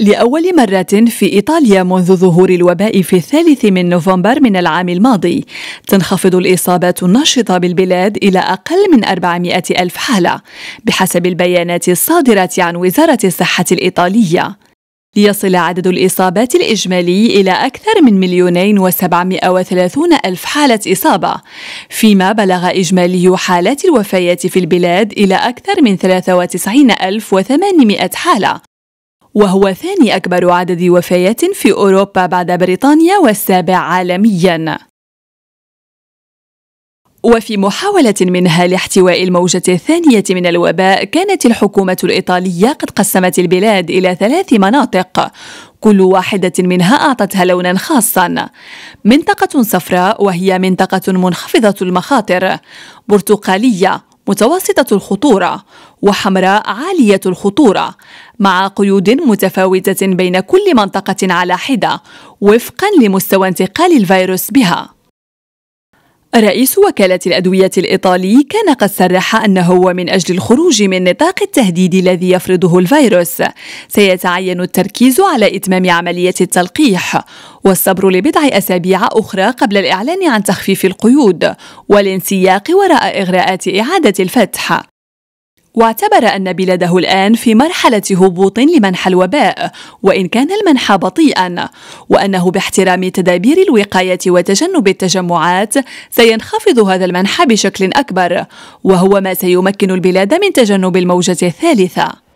لأول مرة في إيطاليا منذ ظهور الوباء في الثالث من نوفمبر من العام الماضي تنخفض الإصابات النشطة بالبلاد إلى أقل من 400 ألف حالة بحسب البيانات الصادرة عن وزارة الصحة الإيطالية ليصل عدد الإصابات الإجمالي إلى أكثر من مليونين وسبعمائة وثلاثون ألف حالة إصابة فيما بلغ إجمالي حالات الوفيات في البلاد إلى أكثر من وتسعين ألف وثمانمائة حالة وهو ثاني أكبر عدد وفيات في أوروبا بعد بريطانيا والسابع عالمياً. وفي محاولة منها لاحتواء الموجة الثانية من الوباء، كانت الحكومة الإيطالية قد قسمت البلاد إلى ثلاث مناطق، كل واحدة منها أعطتها لونا خاصا. منطقة صفراء وهي منطقة منخفضة المخاطر، برتقالية متوسطة الخطورة وحمراء عالية الخطورة مع قيود متفاوتة بين كل منطقة على حدة وفقا لمستوى انتقال الفيروس بها رئيس وكالة الأدوية الإيطالي كان قد صرح أنه ومن أجل الخروج من نطاق التهديد الذي يفرضه الفيروس سيتعين التركيز على إتمام عملية التلقيح والصبر لبضع أسابيع أخرى قبل الإعلان عن تخفيف القيود والانسياق وراء إغراءات إعادة الفتح واعتبر أن بلاده الآن في مرحلة هبوط لمنحى الوباء وإن كان المنحى بطيئا وأنه باحترام تدابير الوقاية وتجنب التجمعات سينخفض هذا المنحى بشكل أكبر وهو ما سيمكن البلاد من تجنب الموجة الثالثة